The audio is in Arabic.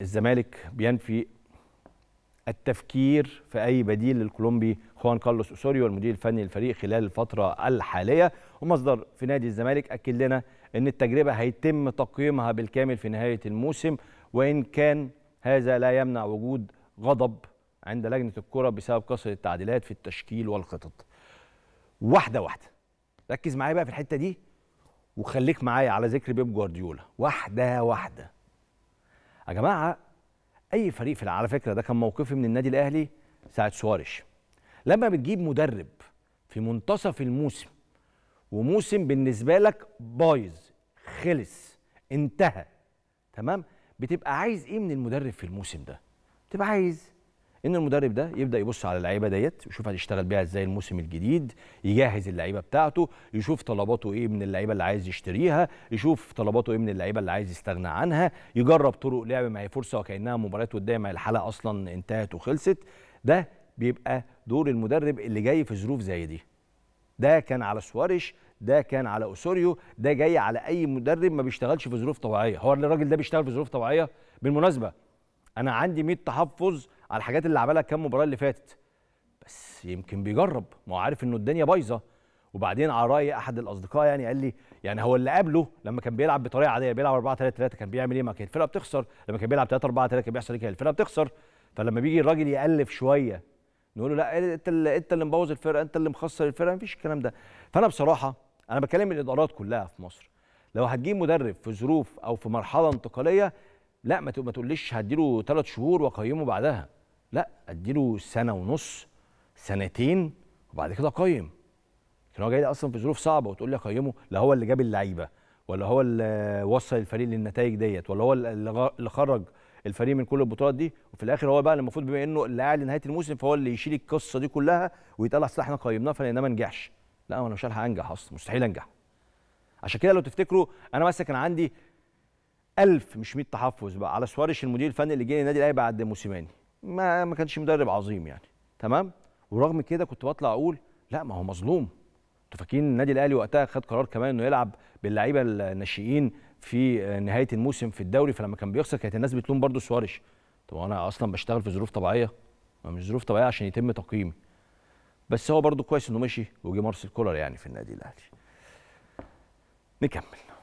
الزمالك بينفي التفكير في اي بديل للكولومبي خوان كارلوس اوسوريو المدير الفني للفريق خلال الفتره الحاليه ومصدر في نادي الزمالك اكد لنا ان التجربه هيتم تقييمها بالكامل في نهايه الموسم وان كان هذا لا يمنع وجود غضب عند لجنه الكره بسبب كسر التعديلات في التشكيل والخطط واحده واحده ركز معايا بقى في الحته دي وخليك معايا على ذكر بيب جوارديولا واحده واحده يا جماعه اي فريق في على فكره ده كان موقفي من النادي الاهلي ساعه سوارش لما بتجيب مدرب في منتصف الموسم وموسم بالنسبه لك بايظ خلص انتهى تمام بتبقى عايز ايه من المدرب في الموسم ده بتبقى عايز ان المدرب ده يبدا يبص على اللعيبه ديت يشوف هتشتغل بيها ازاي الموسم الجديد يجهز اللعيبه بتاعته يشوف طلباته ايه من اللعيبه اللي عايز يشتريها يشوف طلباته ايه من اللعيبه اللي عايز يستغنى عنها يجرب طرق لعب ما هي فرصه وكانها مباريات قدام الحلقه اصلا انتهت وخلصت ده بيبقى دور المدرب اللي جاي في ظروف زي دي ده كان على سواريش ده كان على اوسوريو ده جاي على اي مدرب ما بيشتغلش في ظروف طبيعيه هو الراجل ده بيشتغل في ظروف طبيعيه بالمناسبه انا عندي 100 تحفظ على الحاجات اللي عملها كام مباراه اللي فاتت بس يمكن بيجرب ما هو عارف انه الدنيا بايظه وبعدين على راي احد الاصدقاء يعني قال لي يعني هو اللي قبله لما كان بيلعب بطريقه عاديه بيلعب 4 3 3 كان بيعمل ايه ما كانت الفرقه بتخسر لما كان بيلعب 3 4 3 كان بيحصل ايه الفرقه بتخسر فلما بيجي الراجل يالف شويه نقول له لا انت اللي انت اللي مبوظ الفرقه انت اللي مخسر الفرقه مفيش الكلام ده فانا بصراحه انا بكلم الادارات كلها في مصر لو هتجيب مدرب في ظروف او في مرحله انتقاليه لا ما تقوليش هديله ثلاث شهور واقيمه بعدها لا اديله سنه ونص سنتين وبعد كده قيم لكن هو جاي ده اصلا في ظروف صعبه وتقول لي قيمه لا هو اللي جاب اللعيبه ولا هو اللي وصل الفريق للنتائج ديت ولا هو اللي خرج الفريق من كل البطولات دي وفي الاخر هو بقى المفروض بما انه اللي قاعد لنهايه الموسم فهو اللي يشيل القصه دي كلها ويتقال اصل احنا قيمناه فلان ما نجحش لا انا مش هلحق انجح اصلا مستحيل انجح عشان كده لو تفتكروا انا مثلا كان عندي 1000 مش 100 تحفظ بقى على سواريش المدير الفني اللي جه النادي الاهلي بعد موسيماني ما ما كانش مدرب عظيم يعني تمام ورغم كده كنت بطلع اقول لا ما هو مظلوم انتوا فاكرين النادي الاهلي وقتها خد قرار كمان انه يلعب باللعيبه الناشئين في نهايه الموسم في الدوري فلما كان بيخسر كانت الناس بتلوم برضه سواريش طب انا اصلا بشتغل في ظروف طبيعيه ما مش ظروف طبيعيه عشان يتم تقييمي بس هو برضه كويس انه مشي وجي مارسيل كولر يعني في النادي الاهلي نكمل